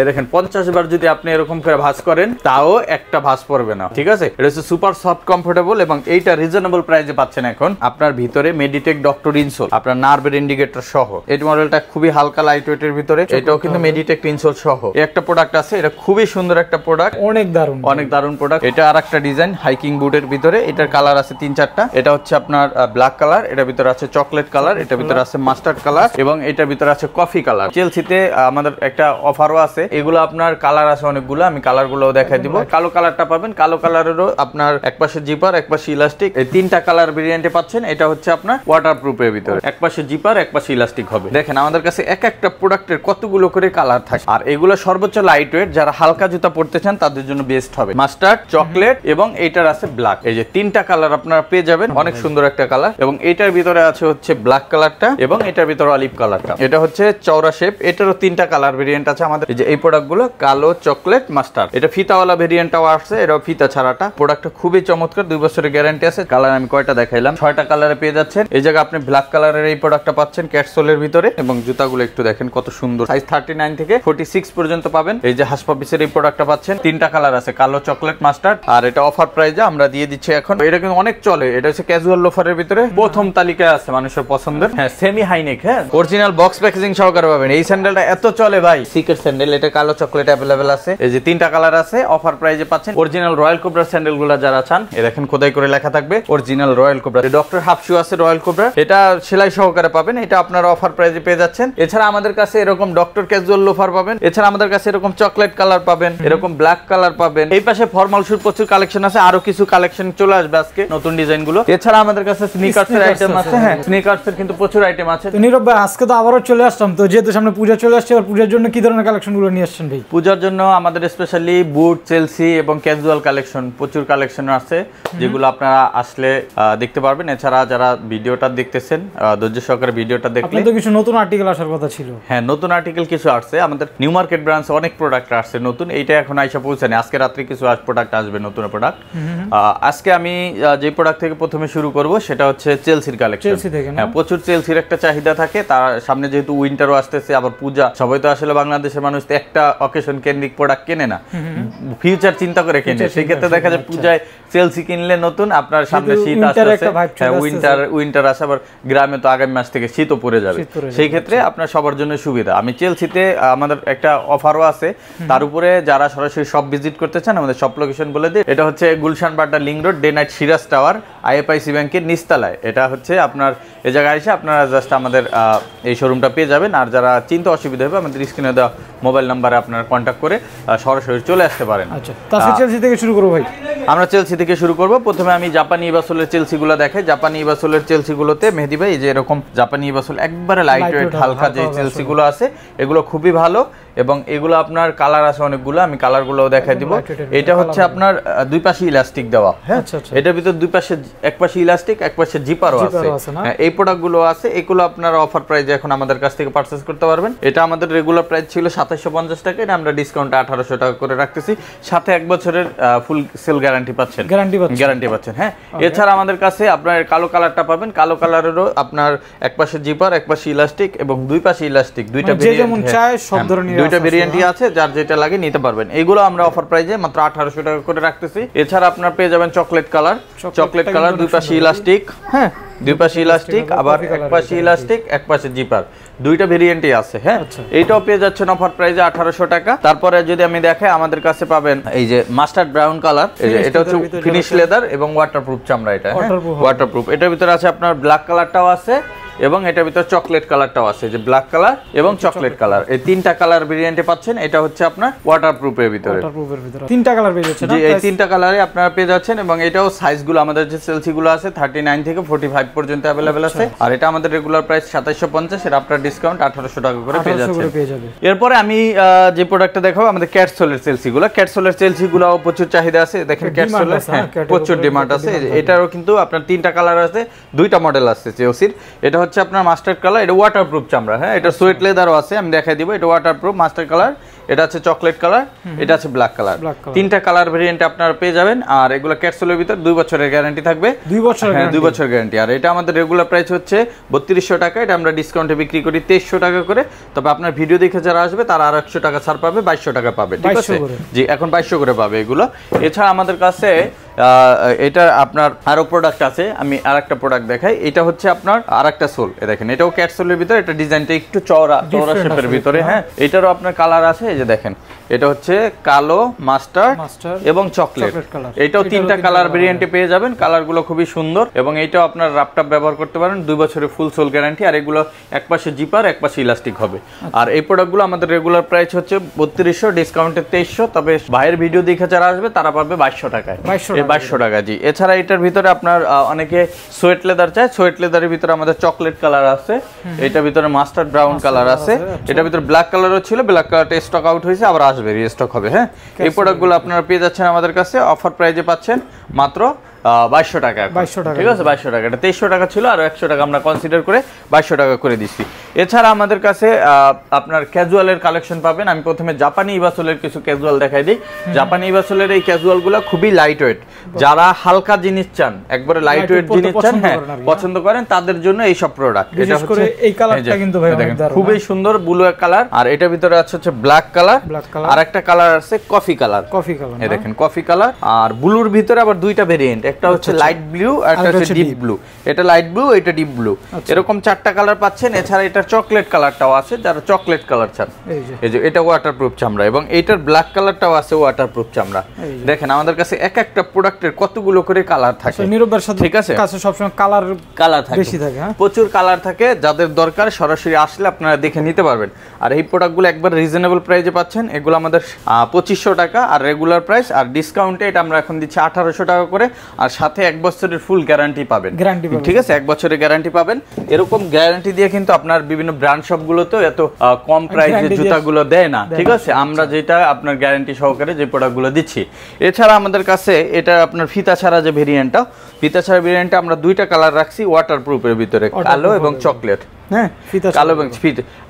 এ দেখেন পঞ্চাশ বার যদি আপনি এরকম করে ভাঁজ করেন তাও একটা ভাঁজ পড়বে না ঠিক আছে এটা হচ্ছে সুপার সফট কমফোর্টেবল এবং এইটা রিজনেবল প্রাইসে পাচ্ছেন এখন আপনার ভিতরে মেডিটেক ডক্টর ইনসোল আপনার নার্ভের ইন্ডিকেটর সহ এই মডেলটা খুবই হালকা লাইট ওয়েটের ভিতরে এটাও কিন্তু মেডিটেক ইনসোল সহ একটা প্রোডাক্ট আছে এটা খুবই সুন্দর একটা প্রোডাক্ট অনেক দারুণ অনেক দারুণ প্রোডাক্ট এটা আর একটা ডিজাইন হাইকিং বুটের ভিতরে এটার কালার আছে তিন চারটা এটা হচ্ছে আপনার ব্ল্যাক কালার এটার ভিতরে আছে চকলেট কালার এটার ভিতরে আছে মাস্টার্ড কালার এবং এটার ভিতরে আছে কফি কালার চেলসিতে আমাদের একটা অফারও আছে এগুলো আপনার কালার আছে অনেকগুলো আমি গুলো দেখাই দিব কালো কালারটা পাবেন কালো কালারেরও আপনার একপাশে জিপার একপাশে ইলাস্টিক এই তিনটা কালার ভেরিয়েন্টে পাচ্ছেন এটা হচ্ছে আপনার ওয়াটার প্রুফের ভিতরে একপাশে জিপার একপাশে ইলাস্টিক হবে দেখেন আমাদের কাছে এক একটা প্রোডাক্টের কতগুলো করে কালার থাকে আর এগুলো সর্বোচ্চ লাইট ওয়েট যারা হালকা জুতা পড়তে চান তাদের জন্য বেস্ট হবে মাস্টার্ড চকলেট এবং এটার আছে ব্ল্যাক এই যে তিনটা কালার আপনারা পেয়ে যাবেন অনেক সুন্দর একটা কালার এবং এটার ভিতরে আছে হচ্ছে ব্ল্যাক কালারটা এবং এটার ভিতরে অলিভ কালারটা এটা হচ্ছে চওড়া শেপ এটারও তিনটা কালার ভেরিয়েন্ট আছে আমাদের এই প্রোডাক্টগুলো কালো চকলেট মাস্টার এটা ফিতাওয়ালা ভেরিয়েন্টটাও আসছে এটা ফিতা ছাড়াটা প্রোডাক্টটা খুবই চমৎকার দুই বছরের গ্যারান্টি আছে কালার আমি কয়টা দেখাইলাম ছয়টা কালারে পেয়ে যাচ্ছেন এই জায়গায় আপনি ব্ল্যাক কালারের এই প্রোডাক্টটা পাচ্ছেন ক্যাটসোলের ভিতরে এবং জুতাগুলো একটু দেখেন কত সুন্দর সাইজ থার্টি নাইন থেকে ফোর্টি সিক্স পর্যন্ত পাবেন এই যে হাসপাপিসের এই প্রোডাক্টটা পাচ্ছেন তিনটা কালার আছে কালো চকলেট মাস্টার্ড আর এটা অফার প্রাইজে আমরা দিয়ে দিচ্ছি এখন এটা কিন্তু অনেক চলে এটা হচ্ছে ক্যাজুয়াল লোফারের ভিতরে প্রথম তালিকায় আছে মানুষের পছন্দের হ্যাঁ সেমি হাইনেক হ্যাঁ অরিজিনাল বক্স প্যাকেজিং সহকারে পাবেন এই স্যান্ডেলটা এত চলে ভাই সিকেট স্যান্ডেল চকলেটে কালো চকলেট অ্যাভেলেবেল আছে এই যে তিনটা কালার আছে অফার প্রাইজে পাচ্ছেন অরিজিনাল রয়্যাল কোবরা স্যান্ডেল গুলা যারা চান এ দেখেন খোদাই করে লেখা থাকবে original Royal Cobra doctor half shoe আছে রয়্যাল কোবরা এটা সেলাই সহকারে পাবেন এটা আপনারা অফার প্রাইজে পেয়ে যাচ্ছেন এছাড়া আমাদের কাছে এরকম ডক্টর ক্যাজুয়াল লোফার পাবেন এছাড়া আমাদের কাছে এরকম চকলেট কালার পাবেন এরকম ব্ল্যাক কালার পাবেন এই পাশে ফর্মাল শুট প্রচুর কালেকশন আছে আরো কিছু কালেকশন চলে আসবে আজকে নতুন ডিজাইন গুলো এছাড়া আমাদের কাছে স্নিকার্স এর আইটেম আছে হ্যাঁ স্নিকার্স এর কিন্তু প্রচুর আইটেম আছে নীরব ভাই আজকে তো আবারও চলে আসলাম তো যেহেতু সামনে পূজা চলে আসছে পূজার জন্য কি ধরনের কালেকশন গুলো নিয়ে আসছেন ভাই পূজার জন্য আমাদের স্পেশালি বুট চেলসি এবং ক্যাজুয়াল কালেকশন প্রচুর কালেকশন আছে যেগুলো আপনারা আসলে দেখতে পারবেন এছাড়া যারা ভিডিওটা দেখতেছেন ধৈর্য সহকারে ভিডিওটা দেখলে তো কিছু নতুন আর্টিকেল আসার কথা ছিল হ্যাঁ নতুন আর্টিকেল কিছু আসছে আমাদের নিউ মার্কেট ব্রাঞ্চ অনেক প্রোডাক্ট আসছে নতুন এইটা এখন আইসা পৌঁছানি আজকে রাত্রে কিছু প্রোডাক্ট আসবে নতুন প্রোডাক্ট আজকে আমি যে প্রোডাক্ট থেকে প্রথমে শুরু করব সেটা হচ্ছে চেলসির কালেকশন হ্যাঁ প্রচুর চেলসির একটা চাহিদা থাকে তার সামনে যেহেতু উইন্টারও আসতেছে আবার পূজা সবাই তো আসলে বাংলাদেশের মানুষ একটা অকেশন কেন্দ্রিক প্রোডাক্ট কেনে না ফিউচার চিন্তা করে কেনে সেক্ষেত্রে দেখা যায় পূজায় চেলসি আচ্ছা। কিনলে নতুন আপনার সামনে শীত আসছে উইন্টার উইন্টার আসে আবার গ্রামে তো আগামী মাস থেকে শীতও পড়ে যাবে সেই ক্ষেত্রে আচ্ছা। আপনার সবার জন্য সুবিধা আমি চেলসিতে আমাদের একটা অফারও আছে তার উপরে যারা সরাসরি সব ভিজিট করতে চান আমাদের সব লোকেশন বলে দিই এটা হচ্ছে গুলশান বাড্ডা লিং রোড ডে নাইট সিরাজ টাওয়ার আইএফআইসি ব্যাংকের নিস্তালায় এটা হচ্ছে আপনার এ জায়গায় এসে আপনারা জাস্ট আমাদের এই শোরুমটা পেয়ে যাবেন আর যারা চিন্তা অসুবিধা হবে আমাদের স্ক্রিনে দেওয়া মোবাইল নাম্বারে আপনারা কন্ট্যাক্ট করে সরাসরি চলে আসতে পারেন আচ্ছা চেলসি থেকে শুরু করবো ভাই আমরা চেলসি থেকে শুরু করব প্রথমে আমি জাপানি ইবাসলের চেলসিগুলো দেখাই জাপানি ইবাসলের চেলসিগুলোতে মেহেদি ভাই যে এরকম জাপানি ইবাসল একবারে লাইট ওয়েট হালকা যে চেলসিগুলো আছে এগুলো খুবই ভালো এবং এগুলো আপনার কালার আছে অনেকগুলো আমি কালার গুলো দেখাই দিব এটা হচ্ছে আপনার দুই পাশে ইলাস্টিক দেওয়া হ্যাঁ আচ্ছা, আচ্ছা। এটার ভিতর দুই পাশে এক পাশে ইলাস্টিক এক পাশে জিপারও আছে হ্যাঁ, এই প্রোডাক্ট গুলো আছে এগুলো আপনার অফার প্রাইস এখন আমাদের কাছ থেকে পারচেস করতে পারবেন এটা আমাদের রেগুলার প্রাইস ছিল সাতাশশো পঞ্চাশ টাকা এটা আমরা ডিসকাউন্ট আঠারোশো টাকা করে রাখতেছি সাথে এক বছরের ফুল সেল গ্যারান্টি পাচ্ছেন গ্যারান্টি গ্যারান্টি পাচ্ছেন হ্যাঁ এছাড়া আমাদের কাছে আপনার কালো কালারটা পাবেন কালো কালারেরও আপনার এক পাশে জিপার এক পাশে ইলাস্টিক এবং দুই পাশে ইলাস্টিক দুইটা মানে যেমন হ্যাঁ। চায় সব হ্যাঁ, ধরনের দুইটা ভেরিয়েন্টই হ্যাঁ। আছে যার যেটা লাগে নিতে পারবেন এগুলো আমরা অফার প্রাইজে মাত্র 1800 টাকা করে রাখতেছি এছাড়া আপনার পেয়ে যাবেন চকলেট কালার চকলেট কালার দুই পাশে ইলাস্টিক হ্যাঁ দুই পাশে ইলাস্টিক আবার এক পাশে ইলাস্টিক এক পাশে জিপার দুইটা ভেরিয়েন্টই আছে হ্যাঁ আচ্ছা। এইটাও পেয়ে যাচ্ছেন অফার প্রাইজে আঠারোশো টাকা তারপরে যদি আমি দেখাই আমাদের কাছে পাবেন এই যে মাস্টার্ড ব্রাউন কালার এটা হচ্ছে ফিনিশ লেদার এবং ওয়াটারপ্রুফ চামড়া এটা ওয়াটারপ্রুফ হ্যাঁ। এটার ভিতরে আছে আপনার ব্ল্যাক কালারটাও আছে এবং এটার ভিতর চকলেট কালারটাও আছে যে ব্ল্যাক কালার এবং চকলেট কালার এই তিনটা কালার ভেরিয়েন্টে পাচ্ছেন এটা হচ্ছে আপনার ওয়াটার প্রুফের ভিতরে তিনটা কালার পেয়ে এই তিনটা কালারে আপনারা পেয়ে যাচ্ছেন এবং এটাও সাইজগুলো আমাদের যে গুলো আছে থার্টি নাইন থেকে ফোর্টি ফাইভ পর্যন্ত অ্যাভেলেবেল আচ্ছা। আছে আর এটা আমাদের রেগুলার প্রাইস সাতাশশো পঞ্চাশ এটা আপনার ডিসকাউন্ট আঠারোশো টাকা করে পেয়ে যাচ্ছেন এরপরে আমি যে প্রোডাক্টটা দেখাবো আমাদের ক্যাটসোলের সেলসিগুলো ক্যাটসোলের গুলাও প্রচুর চাহিদা আছে দেখেন ক্যাটসোলের হ্যাঁ, প্রচুর ডিমান্ড আছে এটারও কিন্তু আপনার তিনটা কালার আছে দুইটা মডেল আছে চেওসির এটা হচ্ছে হচ্ছে আপনার মাস্টার কালার এটা ওয়াটারপ্রুফ চামড়া হ্যাঁ এটা সোয়েট আচ্ছা। লেদারও আছে আমি দেখাই দিব এটা ওয়াটারপ্রুফ মাস্টার কালার এটা আছে চকলেট কালার এটা আছে ব্ল্যাক কালার তিনটা কালার ভেরিয়েন্ট আপনার পেয়ে যাবেন আর এগুলো ক্যাপসুলের ভিতরে দুই বছরের গ্যারান্টি থাকবে দুই বছর হ্যাঁ দুই বছর গ্যারান্টি আর এটা আমাদের রেগুলার প্রাইস হচ্ছে বত্রিশশো টাকা এটা আমরা ডিসকাউন্টে বিক্রি করি তেইশশো টাকা করে তবে আপনার ভিডিও দেখে যারা আসবে তারা আর একশো টাকা ছাড় পাবে বাইশশো টাকা পাবে ঠিক আছে জি এখন বাইশশো করে পাবে এগুলো এছাড়া আমাদের কাছে এটা আপনার আরো প্রোডাক্ট আছে আমি আর একটা প্রোডাক্ট দেখাই এটা হচ্ছে আপনার আর একটা সোল দেখেন এটাও ক্যাট সোলের ভিতরে এটা ডিজাইনটা একটু চওড়া চওড়া শেপের ভিতরে হ্যাঁ।, হ্যাঁ এটারও আপনার কালার আছে এই যে দেখেন এটা হচ্ছে কালো মাস্টার এবং চকলেট এটাও তিনটা কালার ভেরিয়েন্টে পেয়ে যাবেন কালার গুলো খুবই সুন্দর এবং এটাও আপনার রাপটাপ ব্যবহার করতে পারেন দুই বছরের ফুল সোল গ্যারান্টি আর এগুলো একপাশে জিপার এক পাশে ইলাস্টিক হবে আচ্ছা। আর এই প্রোডাক্টগুলো আমাদের রেগুলার প্রাইস হচ্ছে বত্রিশশো ডিসকাউন্টে তেইশশো তবে ভাইয়ের ভিডিও দেখে যারা আসবে তারা পাবে বাইশশো টাকায় বাইশশো টাকা জি এছাড়া এটার ভিতরে আপনার অনেকে সোয়েট লেদার চায় সোয়েট লেদারের ভিতরে আমাদের চকলেট কালার আছে এটার ভিতরে মাস্টার্ড ব্রাউন কালার আছে এটার আচ্ছা। ভিতরে ব্ল্যাক কালারও ছিল ব্ল্যাক কালারটা স্টক আউট হয়েছে আবার আসবে রিস্টক হবে হ্যাঁ এই প্রোডাক্টগুলো আপনারা পেয়ে যাচ্ছেন আমাদের কাছে অফার প্রাইজে পাচ্ছেন মাত্র বাইশশো টাকা বাইশশো টাকা ঠিক আছে বাইশশো টাকা এটা তেইশশো টাকা ছিল আর একশো টাকা আমরা কনসিডার করে বাইশশো টাকা করে দিচ্ছি এছাড়া আমাদের কাছে আপনার ক্যাজুয়ালের কালেকশন পাবেন আমি প্রথমে জাপানি ইবাসলের কিছু ক্যাজুয়াল দেখাই দিই জাপানি ইবাসলের এই ক্যাজুয়ালগুলো খুবই লাইট ওয়েট যারা হালকা জিনিস চান একবারে লাইট ওয়েট জিনিস চান হ্যাঁ, হ্যাঁ পছন্দ করেন তাদের জন্য এই সব প্রোডাক্ট এটা করে এই কালারটা কিন্তু ভাই খুবই হ্যাঁ। সুন্দর ব্লু কালার আর এটা ভিতরে আছে হচ্ছে ব্ল্যাক কালার আর একটা কালার আছে কফি কালার কফি কালার এই দেখেন কফি কালার আর ব্লুর ভিতরে আবার দুইটা ভেরিয়েন্ট একটা আচ্ছা, হচ্ছে লাইট আচ্ছা। ব্লু আর একটা হচ্ছে ডিপ ব্লু এটা লাইট ব্লু এটা ডিপ ব্লু এরকম চারটা কালার পাচ্ছেন এছাড়া এটা চকলেট কালারটাও আছে যারা চকলেট কালার চান এই যে এটা ওয়াটারপ্রুফ চামড়া এবং এইটার ব্ল্যাক কালারটাও আছে ওয়াটারপ্রুফ চামড়া দেখেন আমাদের কাছে এক একটা প্রোডাক্টের কতগুলো করে কালার আচ্ছা, থাকে নিরবের সাথে ঠিক আছে কাছে সবসময় কালার কালার থাকে বেশি থাকে হ্যাঁ? প্রচুর কালার থাকে যাদের দরকার সরাসরি আসলে আপনারা দেখে নিতে পারবেন আর এই প্রোডাক্টগুলো একবার রিজনেবল প্রাইসে পাচ্ছেন এগুলো আমাদের পঁচিশশো টাকা আর রেগুলার প্রাইস আর ডিসকাউন্টে এটা আমরা এখন দিচ্ছি আঠারোশো টাকা করে আর সাথে এক বছরের ফুল গ্যারান্টি পাবেন ঠিক আছে এক বছরের গ্যারান্টি পাবেন এরকম গ্যারান্টি দিয়ে কিন্তু আপনার বিভিন্ন ব্র্যান্ড গুলোতে এত কম প্রাইসে জুতাগুলো দেয় না ঠিক আছে আমরা আচ্ছা। যেটা আপনার গ্যারান্টি সহকারে যে প্রোডাক্টগুলো দিচ্ছি এছাড়া আমাদের কাছে এটা আপনার ফিতা ছাড়া যে ভেরিয়েন্টটা ফিতা ছাড়া ভেরিয়েন্টটা আমরা দুইটা কালার রাখছি ওয়াটার প্রুফের ভিতরে কালো এবং চকলেট হ্যাঁ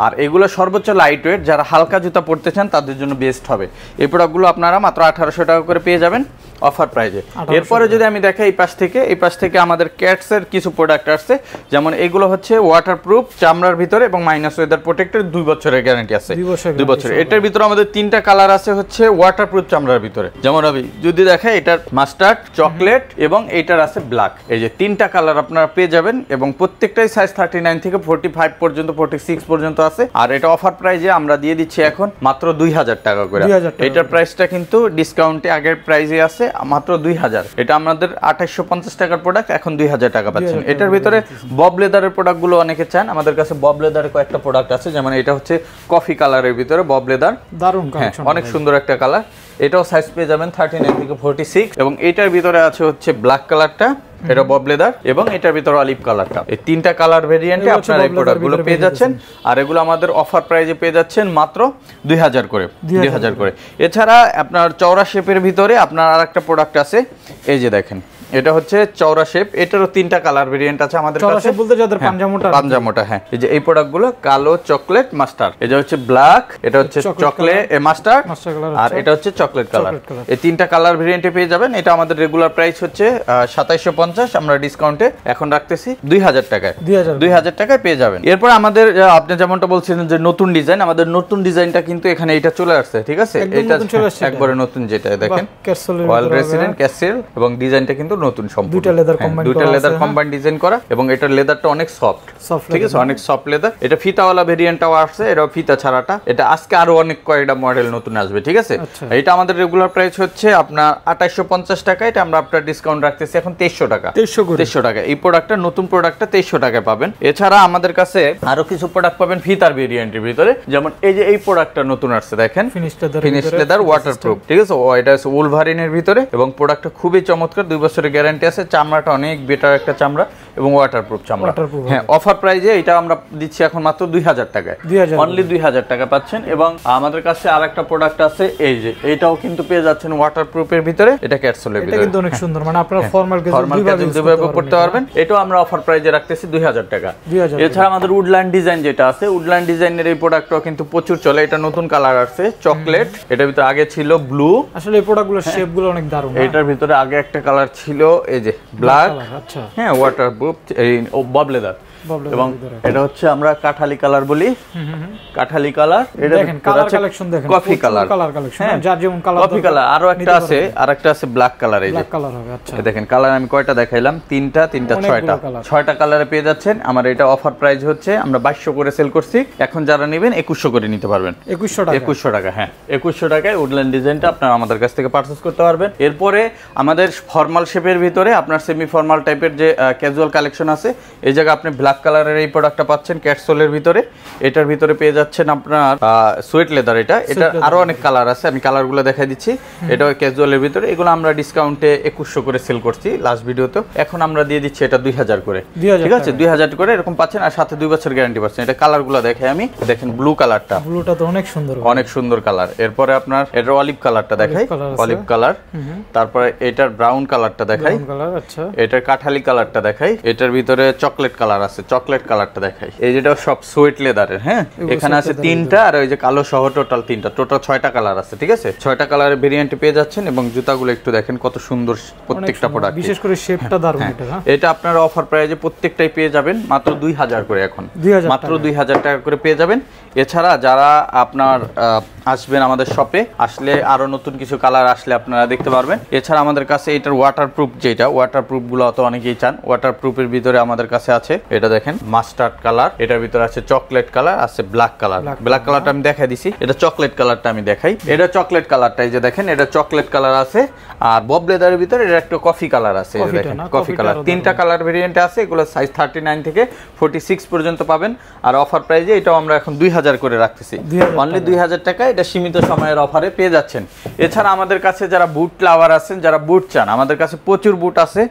আর এগুলো সর্বোচ্চ লাইট ওয়েট যারা হালকা জুতা পড়তে চান তাদের জন্য বেস্ট হবে এই প্রোডাক্টগুলো আপনারা মাত্র আঠারোশো টাকা করে পেয়ে যাবেন অফার প্রাইজে এরপরে যদি আমি দেখাই এই পাশ থেকে এই পাশ থেকে আমাদের ক্যাটসের কিছু প্রোডাক্ট আসছে যেমন এগুলো হচ্ছে ওয়াটারপ্রুফ চামড়ার ভিতরে এবং মাইনাস ওয়েদার প্রোটেক্টের দুই বছরের গ্যারান্টি আছে দুই বছর এটার ভিতরে আমাদের তিনটা কালার আছে হচ্ছে ওয়াটারপ্রুফ চামড়ার ভিতরে যেমন আমি যদি দেখাই এটার মাস্টার্ড চকলেট এবং এইটার আছে ব্ল্যাক এই যে তিনটা কালার আপনারা পেয়ে যাবেন এবং প্রত্যেকটাই সাইজ থার্টি নাইন থেকে ফোর্টি ফাইভ পর্যন্ত ফোর্টি সিক্স পর্যন্ত আছে আর এটা অফার প্রাইজে আমরা দিয়ে দিচ্ছি এখন মাত্র দুই হাজার টাকা করে এটার প্রাইসটা কিন্তু ডিসকাউন্টে আগের প্রাইজে আছে মাত্র দুই হাজার এটা আমাদের আঠাইশো পঞ্চাশ টাকার প্রোডাক্ট এখন দুই হাজার টাকা পাচ্ছেন এটার ভিতরে বব লেদারের প্রোডাক্টগুলো অনেকে চান আমাদের কাছে বব লেদারের কয়েকটা প্রোডাক্ট আছে যেমন এটা হচ্ছে কফি কালারের ভিতরে বব লেদার দারুণ হ্যাঁ অনেক সুন্দর একটা কালার এটাও সাইজ পেয়ে যাবেন থার্টি নাইন থেকে ফোরটি সিক্স এবং এটার ভিতরে আছে হচ্ছে ব্ল্যাক কালারটা এটা বব লেদার এবং এটার ভিতরে অলিভ কালারটা এই তিনটা কালার ভেরিয়েন্টে আপনারা এই প্রোডাক্টগুলো পেয়ে যাচ্ছেন আর এগুলো আমাদের অফার প্রাইজে পেয়ে যাচ্ছেন মাত্র দুই হাজার করে দুই হাজার করে এছাড়া আপনার চওড়া শেপের ভিতরে আপনার আর একটা প্রোডাক্ট আছে এই যে দেখেন এটা হচ্ছে চওড়া শেপ এটারও তিনটা কালার ভেরিয়েন্ট আছে আমাদের কাছে বলতে যাদের হ্যাঁ, পাঞ্জামোটা পাঞ্জামোটা হ্যাঁ এই যে এই প্রোডাক্টগুলো কালো চকলেট মাস্টার এটা হচ্ছে ব্ল্যাক এটা হচ্ছে চকলেট মাস্টার আর এটা হচ্ছে চকলেট কালার এই তিনটা কালার ভেরিয়েন্টে পেয়ে যাবেন এটা আমাদের রেগুলার প্রাইস হচ্ছে সাতাইশশো পঞ্চাশ আমরা ডিসকাউন্টে এখন রাখতেছি দুই হাজার টাকায় দুই হাজার টাকায় পেয়ে যাবেন এরপর আমাদের আপনি যেমনটা বলছিলেন যে নতুন ডিজাইন আমাদের নতুন ডিজাইনটা কিন্তু এখানে এটা চলে আসছে ঠিক আছে এটা একবারে নতুন যেটা দেখেন অয়েল রেসিডেন্ট ক্যাসেল এবং ডিজাইনটা কিন্তু নতুন সম্পূর্ণ leather combine leather combine design করা এবং লেদারটা অনেক সফট ঠিক আছে হ্যাঁ। অনেক সফট লেদার এটা ফিতাওয়ালা ভেরিয়েন্টটাও আসছে এটা ফিতা ছাড়াটা এটা আজকে আরো অনেক কয়েকটা মডেল নতুন আসবে ঠিক আছে আচ্ছা। এটা আমাদের রেগুলার প্রাইস হচ্ছে আপনার আঠাশশো টাকা এটা আমরা আপনার ডিসকাউন্ট রাখতেছি এখন তেইশশো টাকা তেইশশো টাকা এই প্রোডাক্টটা নতুন প্রোডাক্টটা তেইশশো টাকায় পাবেন এছাড়া আমাদের কাছে আরো কিছু প্রোডাক্ট পাবেন ফিতার ভেরিয়েন্টের ভিতরে যেমন এই যে এই প্রোডাক্টটা নতুন আসছে দেখেন ফিনিশ লেদার ওয়াটার প্রুফ ঠিক আছে এটা উলভারিনের ভিতরে এবং প্রোডাক্টটা খুবই চমৎকার দুই বছরের গ্যারান্টি আছে চামড়াটা অনেক বেটার একটা চামড়া এবং ওয়াটারপ্রুফ চামড়া হ্যাঁ অফার প্রাইজে এটা আমরা দিচ্ছি এখন মাত্র দুই হাজার টাকায় অনলি দুই হাজার টাকা পাচ্ছেন এবং আমাদের কাছে আর একটা প্রোডাক্ট আছে এই যে এটাও কিন্তু পেয়ে যাচ্ছেন ওয়াটারপ্রুফের ভিতরে এটা ক্যাটসোলের ভিতরে কিন্তু অনেক হ্যাঁ। সুন্দর মানে আপনারা ফর্মাল ফর্মাল পড়তে পারবেন এটাও আমরা অফার প্রাইজে রাখতেছি দুই হাজার টাকা এছাড়া আমাদের উডল্যান্ড ডিজাইন যেটা আছে উডল্যান্ড ডিজাইনের এই প্রোডাক্টটাও কিন্তু প্রচুর চলে এটা নতুন কালার আসছে চকলেট এটার ভিতরে আগে ছিল ব্লু আসলে এই প্রোডাক্টগুলোর শেপগুলো হ্যাঁ। অনেক দারুণ এটার ভিতরে আগে একটা কালার ছিল এই যে ব্ল্যাক আচ্ছা হ্যাঁ ওয়াটার بوبلدر এবং এটা হচ্ছে আমরা কাঠালি কালার বলি কাঠালি কালার দেখেন কফি হ্যাঁ, কালার কফি কালার আরো একটা আছে আর একটা আছে ব্ল্যাক কালার এই আচ্ছা। দেখেন কালার আমি কয়টা দেখাইলাম তিনটা তিনটা ছয়টা ছয়টা কালারে পেয়ে যাচ্ছেন আমার এটা অফার প্রাইস হচ্ছে আমরা করে সেল করছি এখন যারা নেবেন একুশশো করে নিতে পারবেন একুশশো টাকা টাকা হ্যাঁ একুশশো টাকায় উডল্যান্ড ডিজাইনটা আপনার আমাদের কাছ থেকে পারচেস করতে পারবেন এরপরে আমাদের ফর্মাল শেপের ভিতরে আপনার সেমি ফর্মাল টাইপের যে ক্যাজুয়াল কালেকশন আছে এই জায়গা আপনি ব্ল্যাক কালারের এই প্রোডাক্টটা পাচ্ছেন ক্যাটসোলের ভিতরে এটার ভিতরে পেয়ে যাচ্ছেন আপনার সুয়েট লেদার এটা এটা আরও অনেক কালার আছে আমি কালারগুলো দেখাই দিচ্ছি এটা ক্যাজুয়ালের ভিতরে এগুলো আমরা ডিসকাউন্টে একুশশো করে সেল করছি লাস্ট ভিডিওতে এখন আমরা দিয়ে দিচ্ছি এটা দুই হাজার করে ঠিক আছে দুই হাজার করে এরকম পাচ্ছেন আর সাথে দুই বছর গ্যারান্টি পাচ্ছেন এটা কালারগুলো দেখে আমি দেখেন ব্লু কালারটা ব্লুটা তো অনেক সুন্দর অনেক সুন্দর কালার এরপরে আপনার এটা অলিভ কালারটা দেখাই অলিভ কালার তারপরে এটার ব্রাউন কালারটা দেখাই আচ্ছা। এটার কাঠালি কালারটা দেখাই এটার ভিতরে চকলেট কালার আছে আছে চকলেট কালারটা দেখাই এই যেটা সব সোয়েট লেদারের হ্যাঁ এখানে আছে তিনটা আর ওই যে কালো সহ টোটাল তিনটা টোটাল ছয়টা কালার আছে ঠিক আছে ছয়টা কালারের ভেরিয়েন্ট পেয়ে যাচ্ছেন এবং জুতাগুলো একটু দেখেন কত সুন্দর প্রত্যেকটা প্রোডাক্ট বিশেষ করে শেপটা হ্যাঁ, দারুণ হ্যাঁ। এটা এটা আপনারা অফার প্রাইজে প্রত্যেকটাই পেয়ে যাবেন মাত্র দুই হাজার করে এখন মাত্র দুই হাজার টাকা করে পেয়ে যাবেন এছাড়া যারা আপনার আসবেন আমাদের শপে আসলে আরো নতুন কিছু কালার আসলে আপনারা দেখতে পারবেন এছাড়া আমাদের কাছে এটার ওয়াটারপ্রুফ যেটা গুলো অত অনেকেই চান ওয়াটারপ্রুফের ভিতরে আমাদের কাছে আছে এটা দেখেন মাস্টার্ড কালার এটার ভিতরে আছে চকলেট কালার আছে ব্ল্যাক কালার ব্ল্যাক কালারটা আমি দেখাই দিছি এটা চকলেট কালারটা আমি দেখাই এটা চকলেট কালারটা এই যে দেখেন এটা চকলেট কালার আছে আর বব লেদারের ভিতরে এটা একটু কফি কালার আছে দেখেন কফি কালার তিনটা কালার ভেরিয়েন্ট আছে এগুলো সাইজ থার্টি নাইন থেকে ফোর্টি সিক্স পর্যন্ত পাবেন আর অফার প্রাইজে এটাও আমরা এখন দুই হাজার করে রাখতেছি অনলি দুই হাজার টাকা এটা সীমিত সময়ের অফারে পেয়ে যাচ্ছেন এছাড়া আমাদের কাছে যারা বুট লাভার আছেন যারা বুট চান আমাদের কাছে প্রচুর বুট আছে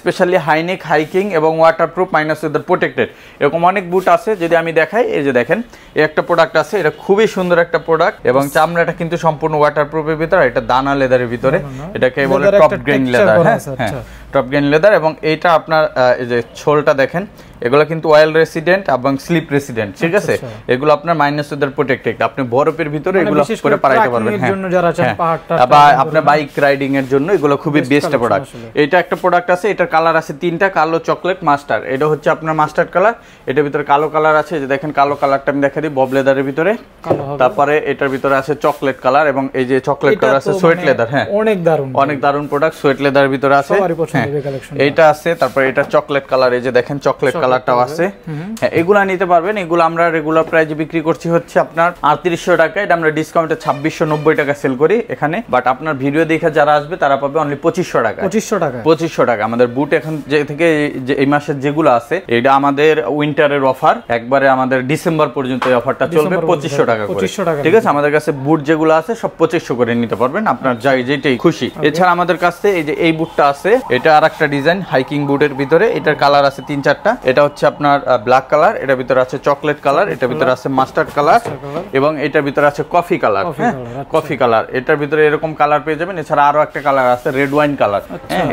স্পেশালি হাইনেক হাইকিং এবং ওয়াটারপ্রুফ মাইনাস উইদার প্রোটেক্টেড এরকম অনেক বুট আছে যদি আমি দেখাই এই যে দেখেন এই একটা প্রোডাক্ট আছে এটা খুবই সুন্দর একটা প্রোডাক্ট এবং চামড়াটা কিন্তু সম্পূর্ণ ওয়াটার প্রুফের ভিতরে এটা দানা লেদারের ভিতরে এটাকে বলে টপ গ্রেন লেদার হ্যাঁ টপ গ্যান লেদার এবং এইটা আপনার এই যে ছোলটা দেখেন এগুলো কিন্তু অয়েল রেসিডেন্ট এবং স্লিপ রেসিডেন্ট ঠিক আচ্ছা, আছে আচ্ছা। এগুলো আপনার মাইনাস ওয়েদার প্রোটেক্টেড আপনি বরফের ভিতরে মানে এগুলো করে পারাইতে পারবেন হ্যাঁ, হ্যাঁ। বা আপনার বাইক রাইডিং এর জন্য এগুলো খুবই বেস্ট প্রোডাক্ট এটা একটা প্রোডাক্ট আছে এটার কালার আছে তিনটা কালো চকলেট মাস্টার এটা হচ্ছে আপনার মাস্টার কালার এটার ভিতরে কালো কালার আছে যে দেখেন কালো কালারটা আমি দেখা দিই বব লেদারের ভিতরে তারপরে এটার ভিতরে আছে চকলেট কালার এবং এই যে চকলেট কালার আছে সোয়েট মানে লেদার হ্যাঁ অনেক দারুন অনেক দারুন প্রোডাক্ট সোয়েট লেদারের ভিতরে আছে হ্যাঁ, এটা আছে তারপর এটা চকলেট কালার এই যে দেখেন চকলেট কালারটাও আছে হ্যাঁ নিতে পারবেন এগুলো আমরা রেগুলার প্রাইজে বিক্রি করছি হচ্ছে আপনার আটত্রিশশো টাকা এটা আমরা ডিসকাউন্টে ছাব্বিশশো টাকা সেল করি এখানে বাট আপনার ভিডিও দেখে যারা আসবে তারা পাবে অনলি পঁচিশশো টাকা পঁচিশশো টাকা পঁচিশশো টাকা আমাদের বুট এখন যে থেকে এই মাসের যেগুলো আছে এটা আমাদের উইন্টারের অফার একবারে আমাদের ডিসেম্বর পর্যন্ত এই অফারটা চলবে পঁচিশশো টাকা করে ঠিক আছে আমাদের কাছে বুট যেগুলো আছে সব পঁচিশশো করে নিতে পারবেন আপনার যাই যেটাই খুশি এছাড়া আমাদের কাছে এই যে এই বুটটা আছে এটা এটা আর একটা ডিজাইন হাইকিং বুটের ভিতরে এটার কালার আছে তিন চারটা এটা হচ্ছে আপনার ব্ল্যাক কালার এটার ভিতরে আছে চকলেট কালার এটার ভিতরে আছে মাস্টার্ড কালার এবং এটার ভিতরে আছে কফি কালার হ্যাঁ কফি কালার আচ্ছা। এটার ভিতরে এরকম কালার পেয়ে যাবেন এছাড়া আরো একটা কালার আছে রেড ওয়াইন কালার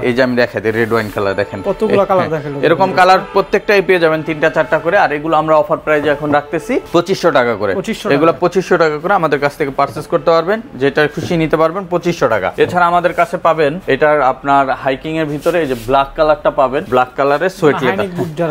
এই যে আমি দেখাই রেড ওয়াইন কালার দেখেন কালার হ্যাঁ। দেখেন এরকম কালার প্রত্যেকটাই পেয়ে যাবেন তিনটা চারটা করে আর এগুলো আমরা অফার প্রাইজে এখন রাখতেছি পঁচিশশো টাকা করে এগুলো পঁচিশশো টাকা করে আমাদের কাছ থেকে পারচেস করতে পারবেন যেটা খুশি নিতে পারবেন পঁচিশশো টাকা এছাড়া আমাদের কাছে পাবেন এটার আপনার হাইকিং এর ভিতরে ভিতরে এই যে ব্ল্যাক কালারটা পাবেন ব্ল্যাক কালারের সোয়েট লেদার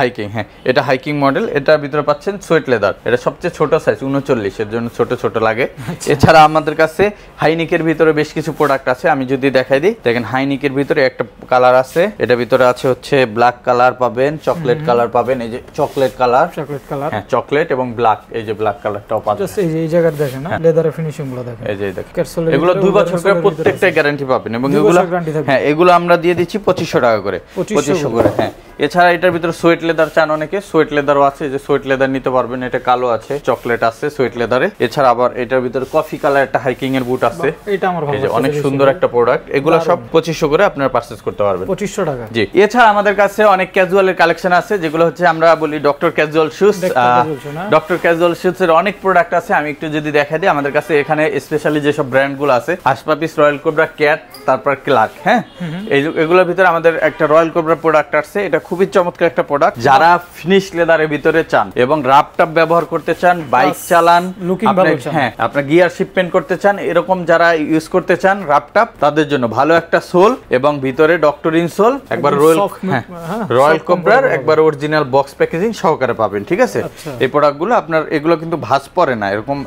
হাইকিং হ্যাঁ এটা হাইকিং মডেল এটা ভিতরে পাচ্ছেন সোয়েট লেদার এটা সবচেয়ে ছোট সাইজ উনচল্লিশ এর জন্য ছোট ছোট লাগে আচ্ছা। এছাড়া আমাদের কাছে হাইনিকের ভিতরে বেশ কিছু প্রোডাক্ট আছে আমি যদি দেখাই দিই দেখেন হাইনিকের ভিতরে একটা কালার আছে এটা ভিতরে আছে হচ্ছে ব্ল্যাক কালার পাবেন চকলেট কালার পাবেন এই যে চকলেট কালার চকলেট কালার হ্যাঁ চকলেট এবং ব্ল্যাক এই যে ব্ল্যাক কালারটাও পাবেন এই যে এই জায়গার দেখেন না লেদারের হ্যাঁ। ফিনিশিং গুলো দেখেন এই যে দেখেন এগুলো দুই বছর করে প্রত্যেকটা গ্যারান্টি পাবেন এবং এগুলো হ্যাঁ এগুলো আমরা দিয়ে দিয়ে দিচ্ছি পঁচিশশো টাকা করে পঁচিশশো করে হ্যাঁ এছাড়া এটার ভিতরে সোয়েট লেদার চান অনেকে সোয়েট লেদারও আছে যে সোয়েট লেদার নিতে পারবেন এটা কালো আছে চকলেট আছে সোয়েট লেদারে এছাড়া আবার এটার ভিতরে কফি কালার একটা হাইকিং এর বুট আছে এটা আমার ভালো অনেক সুন্দর একটা প্রোডাক্ট এগুলো সব 2500 করে আপনারা পারচেজ করতে পারবেন 2500 টাকা জি এছাড়া আমাদের কাছে অনেক এর কালেকশন আছে যেগুলো হচ্ছে আমরা বলি doctor casual shoes doctor casual shoes এর অনেক প্রোডাক্ট আছে আমি একটু যদি দেখা দিই আমাদের কাছে এখানে স্পেশালি যেসব গুলো আছে হাসপাপিস রয়্যাল কোবরা ক্যাট তারপর ক্লার্ক হ্যাঁ এগুলোর ভিতরে আমাদের একটা রয়্যাল কোবরা প্রোডাক্ট আছে এটা খুবই চমৎকার একটা প্রোডাক্ট যারা ফিনিশ লেদারের ভিতরে চান এবং রাপটাপ ব্যবহার করতে চান বাইক চালান হ্যাঁ আপনার গিয়ার শিপমেন্ট করতে চান এরকম যারা ইউজ করতে চান রাপটাপ তাদের জন্য ভালো একটা সোল এবং ভিতরে ডক্টর ইনসোল একবার রয়্যাল রয়্যাল কোবরার একবার অরিজিনাল বক্স প্যাকেজিং সহকারে পাবেন ঠিক আছে আচ্ছা। এই প্রোডাক্টগুলো আপনার এগুলো কিন্তু ভাস পড়ে না এরকম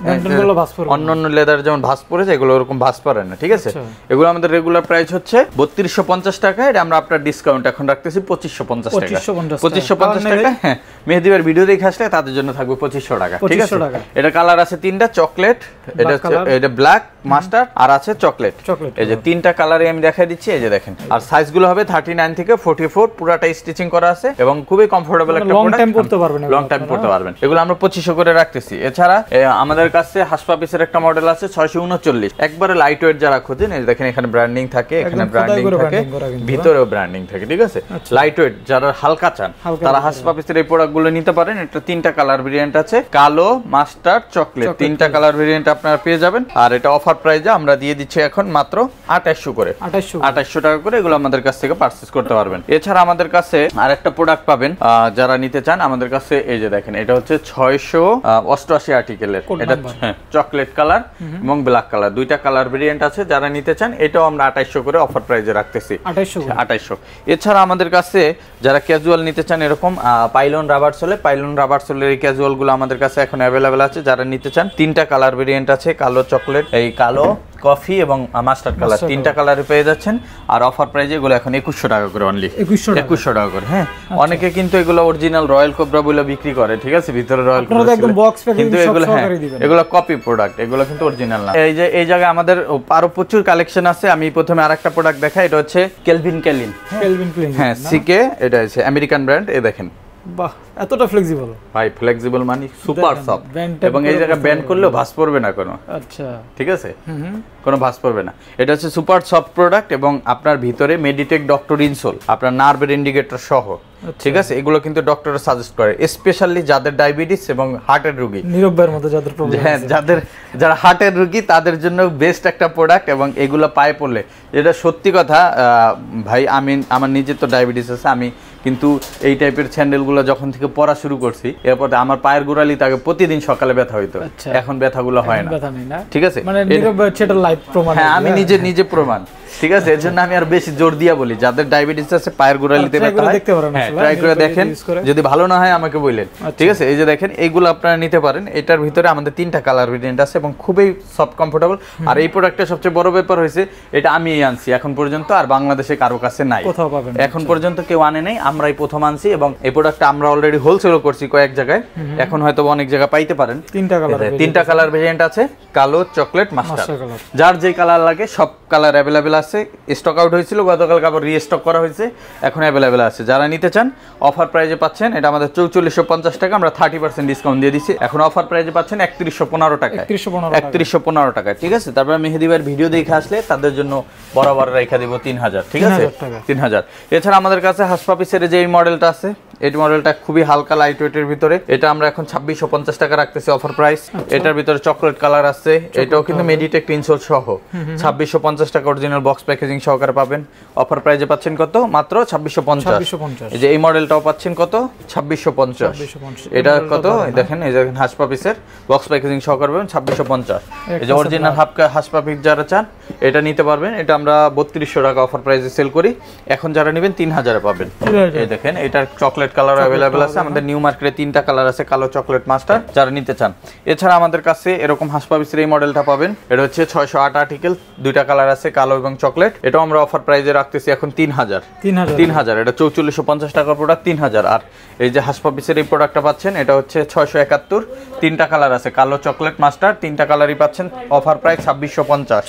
অন্য অন্য লেদার যেমন ভাস পড়ে যায় এগুলো ওরকম ভাস পড়ে না ঠিক আছে আচ্ছা। এগুলো আমাদের রেগুলার প্রাইস হচ্ছে বত্রিশশো পঞ্চাশ টাকা এটা আমরা আপনার ডিসকাউন্ট এখন রাখতেছি পঁচিশশো পঞ্চাশ পঞ্চাশ টাকা পঁচিশশো পঞ্চাশ টাকা হ্যাঁ মেহেদিবার ভিডিও দেখে আসলে তাদের জন্য থাকবে পঁচিশশো টাকা ঠিক আছে এটা কালার আছে তিনটা চকলেট এটা এটা ব্ল্যাক আর আছে চকলেট এই যে তিনটা কালারে আমি দেখাই দিচ্ছি এই যে দেখেন আর হবে থার্টি নাইন থেকে ফোর পুরাটা স্টিচিং করা আছে এবং খুবই কমফোর্টেবল একটা লং টাইম পড়তে পারবেন লং টাইম পড়তে পারবেন এগুলো আমরা পঁচিশশো করে রাখতেছি এছাড়া আমাদের কাছে হাসপা একটা মডেল আছে ছয়শো উনচল্লিশ একবারে লাইট ওয়েট যারা খোঁজেন দেখেন এখানে ব্র্যান্ডিং থাকে এখানে ব্র্যান্ডিং থাকে ভিতরেও ব্র্যান্ডিং থাকে ঠিক আছে লাইট আচ্ছা। ওয়েট যারা হালকা চান তারা হাসপাপিসের এই প্রোডাক্টগুলো নিতে পারেন এটা তিনটা কালার ভেরিয়েন্ট আছে কালো মাস্টার্ড চকলেট তিনটা কালার ভেরিয়েন্ট আপনারা পেয়ে যাবেন আর এটা অফার প্রাইজে আমরা দিয়ে দিচ্ছি এখন মাত্র আঠাশশো করে আঠাশশো টাকা করে এগুলো আমাদের কাছ থেকে পারচেস করতে পারবেন এছাড়া আমাদের কাছে আর একটা প্রোডাক্ট পাবেন যারা নিতে চান আমাদের কাছে এই যে দেখেন এটা হচ্ছে ছয়শো অষ্টআশি আর্টিকেলের এটা চকলেট কালার হ্যাঁ, এবং ব্ল্যাক কালার দুইটা কালার ভেরিয়েন্ট আছে যারা নিতে চান এটাও আমরা আঠাইশশো করে অফার প্রাইজে রাখতেছি আঠাশশো এছাড়া আমাদের কাছে যারা ক্যাজুয়াল নিতে চান এরকম পাইলন রাবার সোলে পাইলন রাবার সোলের এই ক্যাজুয়ালগুলো আমাদের কাছে এখন অ্যাভেলেবেল আছে যারা নিতে চান তিনটা কালার ভেরিয়েন্ট আছে কালো চকলেট এই কালো কফি এবং মাস্টার্ড কালার তিনটা কালারে পেয়ে যাচ্ছেন আর অফার প্রাইস এগুলো এখন একুশশো টাকা করে অনলি একুশশো টাকা করে হ্যাঁ আচ্ছা। অনেকে কিন্তু এগুলো অরিজিনাল রয়্যাল কোবরা বলে বিক্রি করে ঠিক আছে ভিতরে রয়্যাল কিন্তু এগুলো হ্যাঁ এগুলো কপি প্রোডাক্ট এগুলো কিন্তু অরিজিনাল না এই যে এই জায়গায় আমাদের আরো প্রচুর কালেকশন আছে আমি প্রথমে আরেকটা প্রোডাক্ট দেখাই এটা হচ্ছে কেলভিন কেলিন কেলভিন ক্যালিন হ্যাঁ সিকে হ্যাঁ, এটা হচ্ছে আমেরিকান ব্র্যান্ড এ দেখেন বাহ এতটা ফ্লেক্সিবল ভাই ফ্লেক্সিবল মানে সুপার সফট এবং এই জায়গা ব্যান্ড করলেও ভাস পড়বে না কোনো আচ্ছা ঠিক আছে কোনো ভাস পড়বে না এটা হচ্ছে সুপার সফট প্রোডাক্ট এবং আপনার ভিতরে মেডিটেক ডক্টর ইনসোল আপনার নার্ভের ইন্ডিকেটর সহ আচ্ছা। ঠিক আছে এগুলো কিন্তু ডক্টর সাজেস্ট করে স্পেশালি যাদের ডায়াবেটিস এবং হার্টের রোগী নিরবের মতো যাদের প্রবলেম হ্যাঁ যাদের যারা হার্টের রোগী তাদের জন্য বেস্ট একটা প্রোডাক্ট এবং এগুলো পায়ে পড়লে এটা সত্যি কথা ভাই আমি আমার নিজের তো ডায়াবেটিস আছে আমি কিন্তু এই টাইপের স্যান্ডেলগুলো যখন থেকে পরা শুরু করছি এরপর আমার পায়ের গোড়ালি তাকে প্রতিদিন সকালে ব্যথা হইতো আচ্ছা। এখন ব্যথাগুলো হয় না ঠিক আছে মানে হ্যাঁ আমি নিজে নিজে প্রমাণ ঠিক আছে এর জন্য আমি আর বেশি জোর দিয়া বলি যাদের ডায়াবেটিস আছে পায়ের গোড়ালিতে ট্রাই আচ্ছা, হ্যাঁ, করে দেখেন যদি ভালো না হয় আমাকে বললেন আচ্ছা। ঠিক আছে এই যে দেখেন এইগুলো আপনারা নিতে পারেন এটার ভিতরে আমাদের তিনটা কালার ভেরিয়েন্ট আছে এবং খুবই সফট কমফোর্টেবল আর এই প্রোডাক্টের সবচেয়ে বড় ব্যাপার হয়েছে এটা আমি আনছি এখন পর্যন্ত আর বাংলাদেশে কারো কাছে নাই এখন পর্যন্ত কেউ আনে নাই আমরাই প্রথম আনছি এবং এই প্রোডাক্ট আমরা অলরেডি হোলসেল করছি কয়েক জায়গায় এখন হয়তো অনেক জায়গা পাইতে পারেন তিনটা কালার তিনটা কালার ভেরিয়েন্ট আছে কালো চকলেট মাস্টার যার যে কালার লাগে সব কালার অ্যাভেলেবেল আছে স্টক আউট হয়েছিল গতকাল আবার রিস্টক করা হয়েছে এখন অ্যাভেলেবেল আছে যারা নিতে চান অফার প্রাইজে পাচ্ছেন এটা আমাদের চৌচল্লিশশো পঞ্চাশ টাকা আমরা থার্টি পার্সেন্ট ডিসকাউন্ট দিয়ে দিচ্ছি এখন অফার প্রাইজে পাচ্ছেন একত্রিশশো পনেরো টাকা একত্রিশশো পনেরো টাকা ঠিক আছে তারপরে মেহেদি ভাইয়ের ভিডিও দেখে আসলে তাদের জন্য বরাবর রেখা দেবো তিন হাজার ঠিক আছে তিন হাজার এছাড়া আমাদের কাছে হাসপাপিসের যে এই মডেলটা আছে এই মডেলটা খুবই হালকা লাইট ওয়েটের ভিতরে এটা আমরা এখন ছাব্বিশশো পঞ্চাশ টাকা রাখতেছি অফার আচ্ছা। প্রাইস এটার ভিতরে চকলেট কালার আছে এটাও কিন্তু মেডিটেক ইনসোল সহ ছাব্বিশশো পঞ্চাশ টাকা অরিজিনাল বক্স প্যাকেজিং সহকারে পাবেন অফার প্রাইসে পাচ্ছেন কত মাত্র ছাব্বিশশো পঞ্চাশ যে এই মডেলটাও পাচ্ছেন কত ছাব্বিশশো পঞ্চাশ এটা কত হ্যাঁ। দেখেন এই দেখেন হাসপা বক্স প্যাকেজিং সহকারে পাবেন ছাব্বিশশো পঞ্চাশ এই যে অরিজিনাল হাফকা হাসপা যারা চান এটা নিতে পারবেন এটা আমরা বত্রিশশো টাকা অফার প্রাইসে সেল করি এখন যারা নেবেন তিন হাজারে পাবেন এই দেখেন এটার চকলেট চকলেট কালার অ্যাভেলেবল আছে আমাদের নিউ uh-huh. মার্কেটে তিনটা কালার আছে কালো চকলেট মাস্টার যারা নিতে চান এছাড়া আমাদের কাছে এরকম হাসপাবিসের এই মডেলটা পাবেন এটা হচ্ছে ছয়শো আট আর্টিকেল দুইটা কালার আছে কালো এবং চকলেট এটাও আমরা অফার প্রাইজে রাখতেছি এখন তিন হাজার তিন হাজার এটা চৌচল্লিশশো পঞ্চাশ টাকার প্রোডাক্ট তিন হাজার আর এই যে হাসপাপিসের এই প্রোডাক্টটা পাচ্ছেন এটা হচ্ছে ছয়শো একাত্তর তিনটা কালার আছে কালো চকলেট মাস্টার তিনটা কালারই পাচ্ছেন অফার প্রাইস ছাব্বিশশো পঞ্চাশ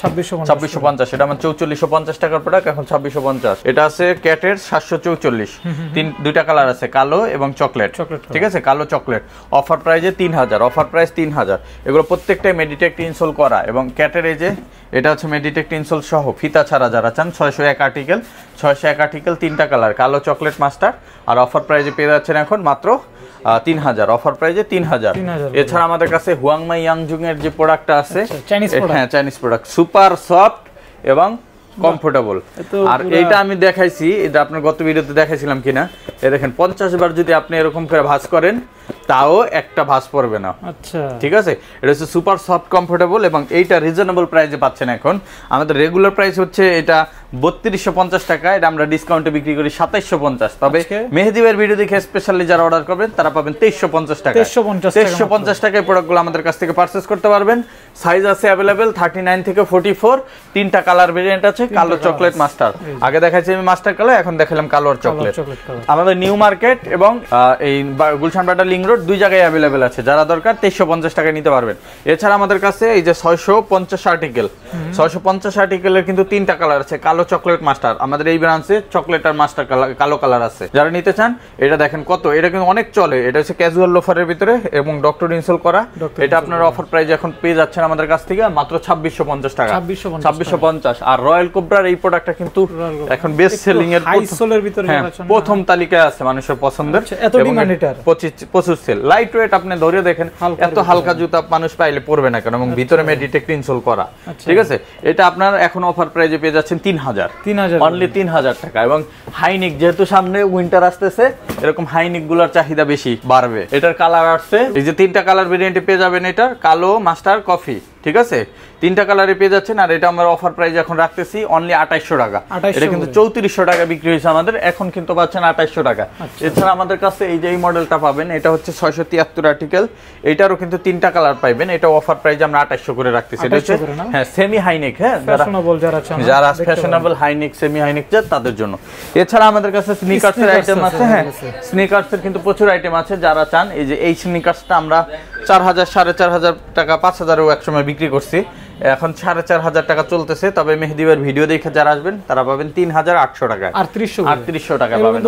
ছাব্বিশশো পঞ্চাশ এটা আমার চৌচল্লিশশো পঞ্চাশ টাকার প্রোডাক্ট এখন ছাব্বিশশো পঞ্চাশ এটা আছে ক্যাটের সাতশো চৌচল্লিশ তিন দুইটা কালার আছে কালো এবং চকলেট ঠিক আছে কালো চকলেট অফার প্রাইজে তিন হাজার অফার প্রাইস তিন হাজার এগুলো প্রত্যেকটাই মেডিটেক্ট ইনসোল করা এবং ক্যাটের এই যে এটা হচ্ছে মেডিটেক্ট ইনসোল সহ ফিতা ছাড়া যারা চান ছয়শো এক আর্টিকেল ছয়শো এক আর্টিকেল তিনটা কালার কালো চকলেট মাস্টার আর অফার প্রাইজে পেয়ে যাচ্ছে পাচ্ছেন এখন মাত্র তিন হাজার অফার প্রাইজে তিন হাজার এছাড়া আমাদের কাছে হুয়াংমাই ইয়াংজুং এর যে প্রোডাক্টটা আছে আচ্ছা, হ্যাঁ চাইনিজ প্রোডাক্ট সুপার সফট এবং কমফোর্টেবল আর এইটা আমি দেখাইছি এটা আপনার গত ভিডিওতে দেখাইছিলাম কিনা এ দেখেন পঞ্চাশ বার যদি আপনি এরকম করে ভাজ করেন তাও একটা ভাস পড়বে না আচ্ছা ঠিক আছে এটা হচ্ছে সুপার সফট কমফোর্টেবল এবং এইটা রিজনেবল প্রাইসে পাচ্ছেন এখন আমাদের রেগুলার প্রাইস হচ্ছে এটা বত্রিশশো পঞ্চাশ টাকা এটা আমরা ডিসকাউন্টে বিক্রি করি সাতাইশশো পঞ্চাশ তবে মেহেদিবের ভিডিও দেখে স্পেশালি যারা অর্ডার করবেন তারা পাবেন তেইশশো পঞ্চাশ টাকা তেইশশো পঞ্চাশ টাকায় প্রোডাক্টগুলো আমাদের কাছ থেকে পারচেস করতে পারবেন সাইজ আছে অ্যাভেলেবেল থার্টি নাইন থেকে ফোর্টি ফোর তিনটা কালার ভেরিয়েন্ট আছে কালো চকলেট মাস্টার আগে দেখাচ্ছি আমি মাস্টার কালার এখন দেখালাম কালো চকলেট আমাদের নিউ মার্কেট এবং এই গুলশান বাটার লিং রোড দুই জায়গায় অ্যাভেলেবেল আছে যারা দরকার তেইশশো পঞ্চাশ টাকায় নিতে পারবেন এছাড়া আমাদের কাছে এই যে ছয়শো পঞ্চাশ আর্টিকেল ছয়শো পঞ্চাশ আর্টিকেলের কিন্তু তিনটা কালার আছে কালো চকলেট মাস্টার আমাদের এই ব্রাঞ্চে চকলেট আর মাস্টার কালো কালার আছে যারা নিতে চান এটা দেখেন কত এটা কিন্তু অনেক চলে এটা হচ্ছে ক্যাজুয়াল লোফারের ভিতরে এবং ডক্টর ইনসোল করা এটা আপনার অফার প্রাইস এখন পেয়ে যাচ্ছেন আমাদের কাছ থেকে মাত্র ছাব্বিশশো পঞ্চাশ টাকা ছাব্বিশশো পঞ্চাশ আর রয়্যাল কোবরার এই প্রোডাক্টটা কিন্তু এখন বেস্ট সেলিং এর হ্যাঁ, প্রথম তালিকায় আছে মানুষের পছন্দের আচ্ছা, পঁচিশ প্রচুর সেল লাইট ওয়েট আপনি ধরে দেখেন এত হালকা হ্যাঁ। জুতা মানুষ পাইলে পরবে না কেন এবং আচ্ছা। ভিতরে মেডিটেক ইনসোল করা আচ্ছা। ঠিক আছে এটা আপনার এখন অফার প্রাইজে পেয়ে যাচ্ছেন তিন হাজার তিন হাজার অনলি তিন হাজার টাকা এবং হাইনিক যেহেতু সামনে উইন্টার আসতেছে এরকম হাইনিক গুলার চাহিদা বেশি বাড়বে এটার কালার আসছে এই যে তিনটা কালার ভেরিয়েন্টে পেয়ে যাবেন এটার কালো মাস্টার কফি ঠিক আছে তিনটা কালারে পেয়ে যাচ্ছেন আর এটা আমরা অফার প্রাইস এখন রাখতেছি অনলি আঠাইশশো টাকা এটা কিন্তু চৌত্রিশশো টাকা বিক্রি হয়েছে আমাদের এখন কিন্তু পাচ্ছেন আঠাইশশো টাকা আচ্ছা। এছাড়া আমাদের কাছে এই যে এই মডেলটা পাবেন এটা হচ্ছে ছয়শো তিয়াত্তর আর্টিকেল এটারও কিন্তু তিনটা কালার পাইবেন এটা অফার প্রাইস আমরা আঠাইশশো করে রাখতেছি এটা হচ্ছে হ্যাঁ সেমি হাইনেক হ্যাঁ যারা ফ্যাশনেবল হাইনেক সেমি হাইনেক যা তাদের জন্য এছাড়া আমাদের কাছে স্নিকার্সের আইটেম আছে হ্যাঁ স্নিকার্সের হ্যাঁ, কিন্তু প্রচুর আইটেম আছে যারা চান এই যে এই স্নিকার্সটা আমরা চার হাজার সাড়ে চার হাজার টাকা পাঁচ হাজারও একসময় বিক্রি করছি এখন সাড়ে চার হাজার টাকা চলতেছে তবে মেহেদিবার ভিডিও দেখে যারা আসবেন তারা পাবেন তিন হাজার আটশো টাকা আটত্রিশশো টাকা পাবেন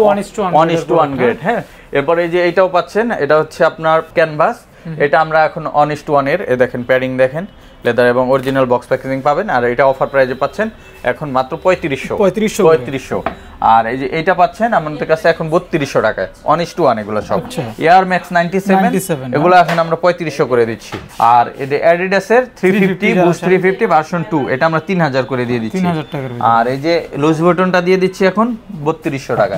ওয়ান হ্যাঁ এরপরে যে এটাও পাচ্ছেন এটা হচ্ছে আপনার ক্যানভাস এটা আমরা এখন ওয়ান ইস ওয়ানের এ দেখেন প্যাডিং দেখেন লেদার এবং অরিজিনাল বক্স প্যাকেজিং পাবেন আর এটা অফার প্রাইজে পাচ্ছেন এখন মাত্র পঁয়ত্রিশশো পঁয়ত্রিশশো পঁয়ত্রিশশো আর এই যে এটা পাচ্ছেন আমাদের কাছে এখন বত্রিশশো টাকায় অনিস টু ওয়ান এগুলো সব এয়ার ম্যাক্স নাইনটি সেভেন এগুলো হ্যাঁ। এখন আমরা পঁয়ত্রিশশো করে দিচ্ছি আর এদের এর three fifty boost three fifty version two এটা আমরা তিন হাজার করে দিয়ে দিচ্ছি আর এই যে লুজ বটনটা দিয়ে দিচ্ছি এখন বত্রিশশো টাকা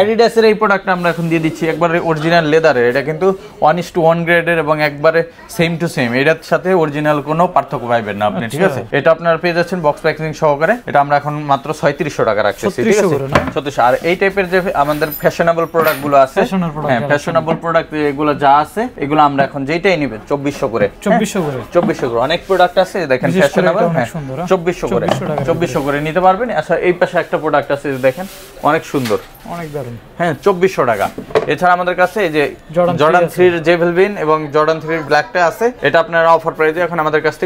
এর এই প্রোডাক্ট আমরা এখন দিয়ে দিচ্ছি একবারে অরিজিনাল লেদারের এটা কিন্তু ওয়ান ইস টু ওয়ান গ্রেডের এবং একবারে সেম টু সেম এটার সাথে অরিজিনাল কোনো পার্থক্য পাইবেন না আপনি ঠিক আচ্ছা। আছে এটা আপনারা পেয়ে যাচ্ছেন বক্স প্যাকেজিং সহকারে এটা আমরা এখন মাত্র 3600 টাকা রাখছি ঠিক আছে 3600 আর এই টাইপের যে আমাদের ফ্যাশনেবল প্রোডাক্ট গুলো আছে হ্যাঁ ফ্যাশনেবল প্রোডাক্ট এগুলো যা আছে এগুলো আমরা এখন যেটাই নিবেন 2400 করে 2400 হ্যাঁ? করে 2400 করে অনেক প্রোডাক্ট আছে দেখেন ফ্যাশনেবল হ্যাঁ 2400 হ্যাঁ? করে 2400 করে নিতে পারবেন আচ্ছা এই পাশে একটা প্রোডাক্ট আছে দেখেন অনেক সুন্দর অনেক দারুণ হ্যাঁ 2400 টাকা এছাড়া আমাদের কাছে এই যে জর্ডান 3 এর জেভেলবিন এবং জর্ডান 3 এর ব্ল্যাকটা আছে এটা আপনারা অফার প্রাইজে এখন আমাদের কাছ থেকে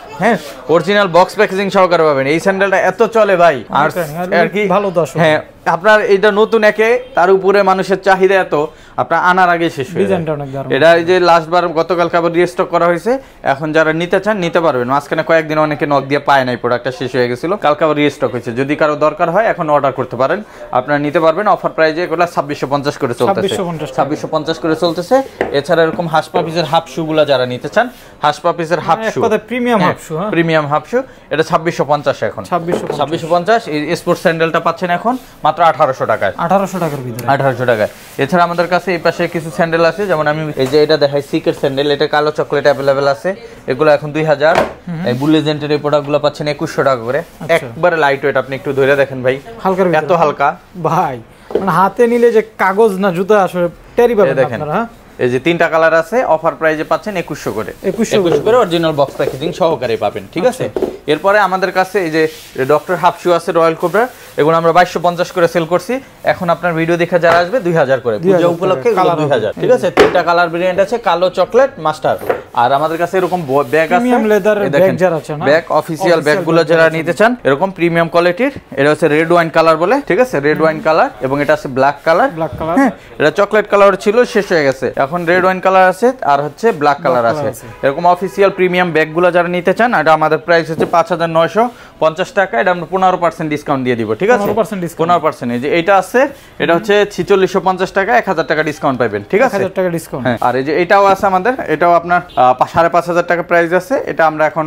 হ্যাঁ অরিজিনাল বক্স প্যাকেজিং সহকারে পাবেন এই স্যান্ডেলটা এত চলে ভাই আর কি ভালো দশ হ্যাঁ আপনার এটা নতুন একে তার উপরে মানুষের চাহিদা এত আপনার আনার আগে শেষ হয়ে যায় এটা এই যে লাস্টবার গতকাল আবার রিস্টক করা হয়েছে এখন যারা নিতে চান নিতে পারবেন মাঝখানে কয়েকদিন অনেকে নক দিয়ে পায় নাই প্রোডাক্টটা শেষ হয়ে গেছিল কাল আবার রিস্টক হয়েছে যদি কারো দরকার হয় এখন অর্ডার করতে পারেন আপনারা নিতে পারবেন অফার প্রাইজে এগুলো ছাব্বিশশো পঞ্চাশ করে চলতেছে ছাব্বিশশো পঞ্চাশ করে চলতেছে এছাড়া এরকম হাঁস পাপিসের হাফ শুগুলো যারা নিতে চান হাঁস পাপিসের half shoe premium half shoe premium half shoe এটা ছাব্বিশশো পঞ্চাশ এখন ছাব্বিশশো ছাব্বিশশো পঞ্চাশ এই স্পোর্টস স্যান্ডেলটা পাচ্ছেন এখন মাত্র আঠারোশো টাকায় আঠারোশো টাকার ভিতরে আঠারোশো টাকায় এছাড়া আমাদের কাছে আছে এই পাশে কিছু স্যান্ডেল আছে যেমন আমি এই যে এটা দেখাই সিকের স্যান্ডেল এটা কালো চকলেট অ্যাভেলেবেল আছে এগুলো এখন দুই হাজার এই বুলেজেন্টের এই প্রোডাক্টগুলো পাচ্ছেন একুশশো টাকা করে আচ্ছা। একবারে লাইট ওয়েট আপনি একটু ধরে দেখেন ভাই হালকা এত হালকা ভাই মানে হাতে নিলে যে কাগজ না জুতো আসলে টেরি পাবে দেখেন হ্যাঁ? এই যে তিনটা কালার আছে অফার প্রাইজে পাচ্ছেন একুশশো করে একুশশো করে অরিজিনাল বক্স প্যাকেজিং সহকারে পাবেন ঠিক আছে আচ্ছা। এরপরে আমাদের কাছে এই যে ডক্টর হাফশু আছে রয়্যাল কোবরা এগুলো আমরা বাইশশো পঞ্চাশ করে সেল করছি এখন আপনার ভিডিও দেখে যারা আসবে দুই হাজার করে উপলক্ষে দুই হাজার ঠিক আছে তিনটা কালার ভেরিয়েন্ট আছে কালো চকলেট মাস্টার আর আমাদের কাছে এরকম ব্যাগ আছে ব্যাগ অফিসিয়াল গুলো যারা নিতে চান এরকম প্রিমিয়াম কোয়ালিটির এটা হচ্ছে রেড ওয়াইন কালার বলে ঠিক আছে রেড ওয়াইন কালার এবং এটা আছে ব্ল্যাক কালার ব্ল্যাক কালার এটা চকলেট কালার ছিল শেষ হয়ে গেছে এখন রেড ওয়াইন কালার আছে আর হচ্ছে ব্ল্যাক কালার আছে এরকম অফিসিয়াল প্রিমিয়াম ব্যাগ গুলো যারা নিতে চান এটা আমাদের প্রাইস হচ্ছে পাঁচ হাজার নয়শো পঞ্চাশ টাকা এটা আমরা পনেরো পার্সেন্ট ডিসকাউন্ট দিয়ে দিব ঠিক আছে 15% ডিসকাউন্ট 15% এই যে এটা আছে এটা হচ্ছে 4650 টাকা 1000 টাকা ডিসকাউন্ট পাবেন ঠিক আছে 1000 টাকা ডিসকাউন্ট হ্যাঁ, আর এই যে এটাও আছে আমাদের এটাও আপনার 5500 টাকা প্রাইস আছে এটা আমরা এখন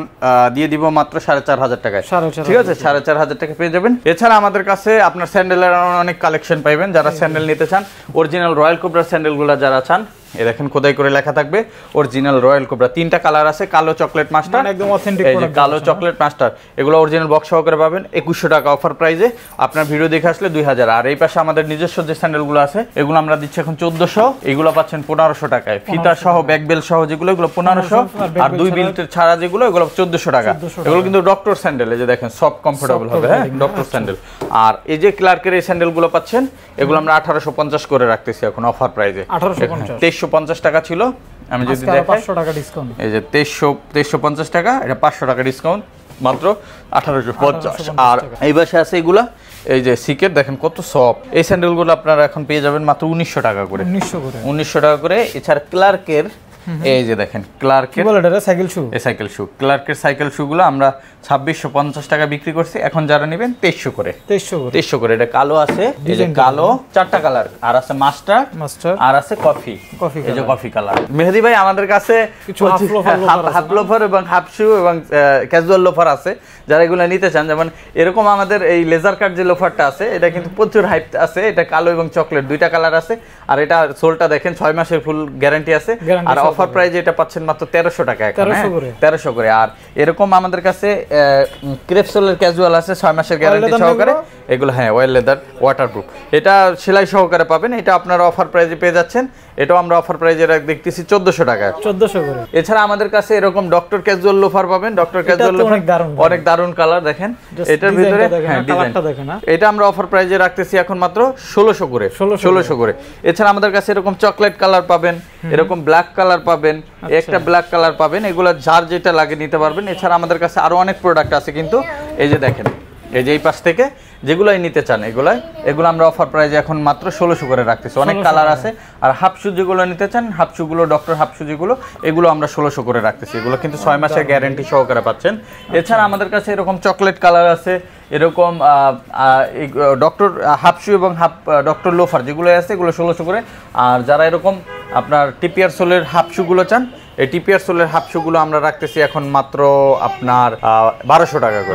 দিয়ে দিব মাত্র 4500 টাকায় ঠিক আছে 4500 টাকা পেয়ে যাবেন এছাড়া আমাদের কাছে আপনার স্যান্ডেলের অনেক কালেকশন পাবেন যারা স্যান্ডেল নিতে চান অরিজিনাল রয়্যাল কোবরা স্যান্ডেলগুলো যারা চান এ দেখেন খোদাই করে লেখা থাকবে অরিজিনাল রয়্যাল কোবরা তিনটা কালার আছে কালো চকলেট মাস্টার মানে একদম অথেন্টিক এই যে কালো চকলেট মাস্টার হ্যাঁ। এগুলো অরিজিনাল বক্স সহকারে পাবেন একুশশো টাকা অফার প্রাইজে আপনার ভিডিও দেখে আসলে দুই আর এই পাশে আমাদের নিজস্ব যে স্যান্ডেলগুলো আছে এগুলো আমরা দিচ্ছি এখন চোদ্দশো এগুলো পাচ্ছেন পনেরোশো টাকায় ফিতা সহ ব্যাগ বেল সহ যেগুলো এগুলো পনেরোশো আর দুই বিলটের ছাড়া যেগুলো এগুলো চোদ্দশো টাকা এগুলো কিন্তু ডক্টর স্যান্ডেল এই যে দেখেন সফট কমফোর্টেবল হবে হ্যাঁ ডক্টর আচ্ছা। স্যান্ডেল আর এই যে ক্লার্কের এই স্যান্ডেলগুলো পাচ্ছেন এগুলো আমরা আঠারোশো পঞ্চাশ করে রাখতেছি এখন অফার প্রাইজে আঠারোশো তেইশশো তেইশশো পঞ্চাশ টাকা ছিল আমি যদি পাঁচশো টাকা ডিসকাউন্ট এটা পাঁচশো টাকা ডিসকাউন্ট মাত্র আঠারোশো পঞ্চাশ আর এই বাসায় আছে এগুলা এই যে সিকেট দেখেন কত সফট এই স্যান্ডেলগুলো আপনারা এখন পেয়ে যাবেন মাত্র উনিশশো টাকা করে উনিশশো করে উনিশশো টাকা করে এছাড়া ক্লার্কের এই যে দেখেন ক্লার্কের সাইকেল শু এই সাইকেল শু ক্লার্কের সাইকেল শুগুলো আমরা ছাব্বিশশো পঞ্চাশ টাকা বিক্রি করছি এখন যারা নেবেন তেইশশো করে তেইশশো তেইশশো করে এটা কালো আছে এই যে কালো চারটা কালার আর আছে মাস্টার মাস্টার আর আছে কফি কফি এই যে কফি কালার মেহেদি ভাই আমাদের কাছে কিছু হাফ লোফার এবং হাফ শু এবং ক্যাজুয়াল লোফার আছে যারা এগুলো নিতে চান যেমন এরকম আমাদের এই লেজার কাট যে লোফারটা আছে এটা কিন্তু প্রচুর হাইপ আছে এটা কালো এবং চকলেট দুইটা কালার আছে আর এটা সোলটা দেখেন ছয় মাসের ফুল গ্যারান্টি আছে আর অফার প্রাইজে এটা পাচ্ছেন মাত্র তেরোশো টাকা এখন তেরোশো হ্যাঁ? করে আর এরকম আমাদের কাছে ক্রেপসোলের ক্যাজুয়াল আছে ছয় মাসের গ্যারান্টি সহকারে এগুলো হ্যাঁ ওয়েল লেদার ওয়াটারপ্রুফ এটা সেলাই সহকারে পাবেন এটা আপনারা অফার প্রাইজে পেয়ে যাচ্ছেন এটাও আমরা অফার প্রাইজে দেখতেছি চোদ্দশো টাকা চোদ্দশো করে এছাড়া আমাদের কাছে এরকম ডক্টর ক্যাজুয়াল লোফার পাবেন ডক্টর ক্যাজুয়াল লোফার অনেক দারুণ কালার দেখেন এটার ভিতরে হ্যাঁ, হ্যাঁ। এটা আমরা অফার প্রাইজে রাখতেছি এখন মাত্র ষোলোশো করে ষোলোশো করে এছাড়া আমাদের কাছে এরকম চকলেট কালার পাবেন এরকম ব্ল্যাক কালার পাবেন আচ্ছা। একটা ব্ল্যাক কালার পাবেন এগুলো যার যেটা লাগে নিতে পারবেন এছাড়া আমাদের কাছে আরো অনেক প্রোডাক্ট আছে কিন্তু এই যে দেখেন এই যে এই পাশ থেকে যেগুলাই নিতে চান এগুলাই এগুলো আমরা অফার প্রাইজে এখন মাত্র ষোলোশো করে রাখতেছি অনেক কালার আছে আর হাফশু যেগুলো নিতে চান হাফশুগুলো ডক্টর হাফশু যেগুলো এগুলো আমরা ষোলোশো করে রাখতেছি এগুলো কিন্তু ছয় মাসের গ্যারেন্টি সহকারে পাচ্ছেন এছাড়া আমাদের কাছে এরকম চকলেট কালার আছে এরকম ডক্টর হাফশু এবং হাফ ডক্টর লোফার যেগুলো আছে এগুলো ষোলোশো করে আর যারা এরকম আপনার টিপিআর সোলের হাফশুগুলো চান এই টিপিআর সোলের হাফশুগুলো আমরা রাখতেছি এখন মাত্র আপনার বারোশো টাকা করে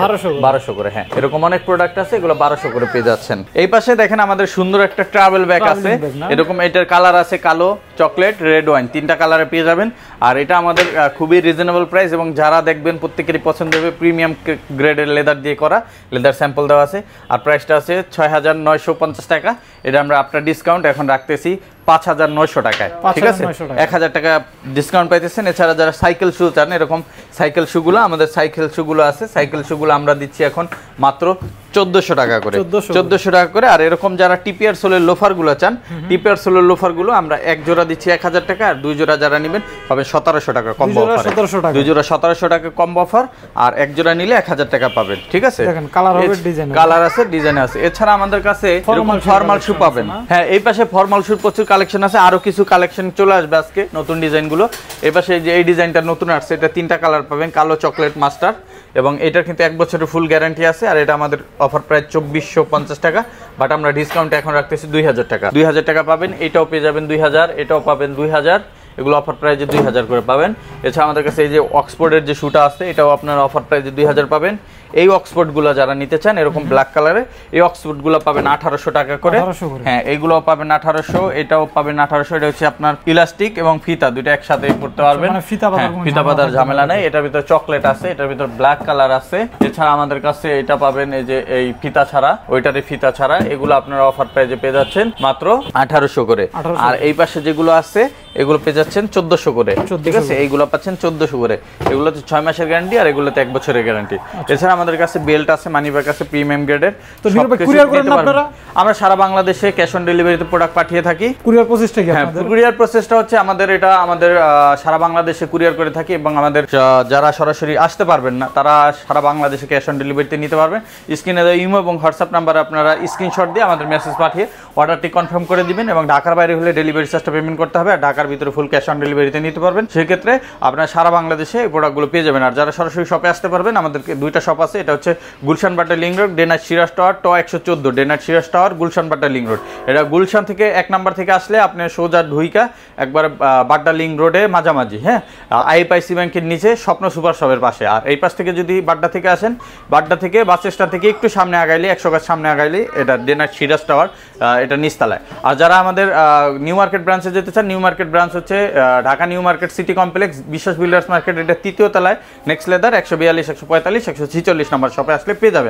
বারোশো করে হ্যাঁ এরকম অনেক প্রোডাক্ট আছে এগুলো বারোশো করে পেয়ে যাচ্ছেন এই পাশে দেখেন আমাদের সুন্দর একটা ট্রাভেল ব্যাগ আছে এরকম এটার কালার আছে কালো চকলেট রেড ওয়াইন তিনটা কালারে পেয়ে যাবেন আর এটা আমাদের খুবই রিজনেবল প্রাইস এবং যারা দেখবেন প্রত্যেকেরই পছন্দ হবে প্রিমিয়াম গ্রেডের লেদার দিয়ে করা লেদার স্যাম্পল দেওয়া আছে আর প্রাইসটা আছে ছয় টাকা এটা আমরা আপনার ডিসকাউন্ট এখন রাখতেছি পাঁচ হাজার নয়শো টাকায় ঠিক আছে এক হাজার টাকা ডিসকাউন্ট পাইতেছেন এছাড়া যারা সাইকেল শু চান এরকম সাইকেল শুগুলো আমাদের সাইকেল শুগুলো আছে সাইকেল শুগুলো আমরা দিচ্ছি এখন মাত্র চোদ্দশো টাকা করে চোদ্দশো টাকা করে আর এরকম যারা টিপিআর সোলের লোফার গুলো চান টিপিআর সোলের গুলো আমরা এক জোড়া দিচ্ছি এক হাজার টাকা আর দুই জোড়া যারা নেবেন হবে সতেরোশো টাকা কম অফার দুই জোড়া সতেরোশো টাকা কম অফার আর এক জোড়া নিলে এক হাজার টাকা পাবেন ঠিক আছে কালার আছে ডিজাইন আছে এছাড়া আমাদের কাছে ফর্মাল শু পাবেন হ্যাঁ এই পাশে ফর্মাল শুর প্রচুর কালেকশন আছে আরো কিছু কালেকশন চলে আসবে আজকে নতুন ডিজাইন গুলো এই পাশে যে এই ডিজাইনটা নতুন আসছে এটা তিনটা কালার পাবেন কালো চকলেট মাস্টার এবং এটার কিন্তু এক বছরের ফুল গ্যারান্টি আছে আর এটা আমাদের অফার প্রায় চব্বিশশো পঞ্চাশ টাকা বাট আমরা ডিসকাউন্ট এখন রাখতেছি দুই হাজার টাকা দুই হাজার টাকা পাবেন এটাও পেয়ে যাবেন দুই হাজার এটাও পাবেন দুই হাজার এগুলো অফার প্রাইজে দুই হাজার করে পাবেন এছাড়া আমাদের কাছে এই যে অক্সফোর্ডের যে শ্যুটা আছে এটাও আপনার অফার প্রাইজে দুই হাজার পাবেন এই অক্সফোর্ডগুলো যারা নিতে চান এরকম ব্ল্যাক কালারে এই অক্সফোর্ডগুলো পাবেন আঠারোশো টাকা করে হ্যাঁ এইগুলো পাবেন আঠারোশো এটাও পাবেন আঠারোশো এটা হচ্ছে আপনার ইলাস্টিক এবং ফিতা দুটো একসাথে করতে আচ্ছা, পারবেন মানে ফিতা পাতার হ্যাঁ, ঝামেলা নেই এটার ভিতরে চকলেট আছে এটার ভিতরে ব্ল্যাক কালার আছে এছাড়া আমাদের কাছে এটা পাবেন এই যে এই ফিতা ছাড়া ওইটারই ফিতা ছাড়া এগুলো আপনারা অফার প্রাইজে পেয়ে যাচ্ছেন মাত্র আঠারোশো করে আর এই পাশে যেগুলো আছে এগুলো পেয়ে যাচ্ছেন চোদ্দশো করে ঠিক আছে এইগুলো পাচ্ছেন চোদ্দশো করে এগুলোতে ছয় মাসের গ্যারান্টি আর এগুলোতে এক বছরের গ্যারান্টি আচ্ছা। এছাড়া আমাদের কাছে বেল্ট আছে মানি ব্যাগ আছে প্রিমিয়াম গ্রেডের তো কুরিয়ার করেন আপনারা আমরা সারা বাংলাদেশে ক্যাশ অন ডেলিভারিতে প্রোডাক্ট পাঠিয়ে থাকি কুরিয়ার প্রসেসটা কি হ্যাঁ, আপনাদের কুরিয়ার প্রসেসটা হচ্ছে আমাদের এটা আমাদের সারা বাংলাদেশে কুরিয়ার করে থাকি এবং আমাদের যারা সরাসরি আসতে পারবেন না তারা সারা বাংলাদেশে ক্যাশ অন ডেলিভারিতে নিতে পারবেন স্ক্রিনে দেওয়া ইমো এবং হোয়াটসঅ্যাপ নাম্বারে আপনারা স্ক্রিনশট দিয়ে আমাদের মেসেজ পাঠিয়ে অর্ডারটি কনফার্ম করে দিবেন এবং ঢাকার বাইরে হলে ডেলিভারি চার্জটা পেমেন্ট করতে হবে আর ঢাকার ভিতরে ফুল ক্যাশ অন ডেলিভারিতে নিতে পারবেন সেক্ষেত্রে আপনারা সারা বাংলাদেশে এই প্রোডাক্টগুলো পেয়ে যাবেন আর যারা সরাসরি শপে আসতে পারবেন আমাদেরকে দুইটা শপ আছে এটা হচ্ছে গুলশান বাটা লিং রোড ডেনার সিরাজ টাওয়ার ট একশো চোদ্দো ডেনার Siraj tower Gulshan Badda link road এটা গুলশান থেকে এক নাম্বার থেকে আসলে আপনি সোজা ঢুইকা একবার বাড্ডা লিং রোডে মাঝামাঝি হ্যাঁ আইএফআইসি ব্যাংকের নিচে স্বপ্ন সুপার শপের পাশে আর এই পাশ থেকে যদি বাড্ডা থেকে আসেন বাড্ডা থেকে বাস স্ট্যান্ড থেকে একটু সামনে আগাইলে একশো গাছ সামনে আগাইলে এটা ডেনার সিরাজ টাওয়ার এটা নিস্তালায় আর যারা আমাদের নিউ মার্কেট ব্রাঞ্চে যেতে চান নিউ মার্কেট ব্রাঞ্চ হচ্ছে Dhaka New Market City Complex Biswas Builders Market এটা তৃতীয় তলায় নেক্সট লেদার একশো বিয়াল্লিশ একশো পঁয়তাল্লিশ একশো ছিচল্লিশ নম্বর শপে আসলে পেয়ে যাবেন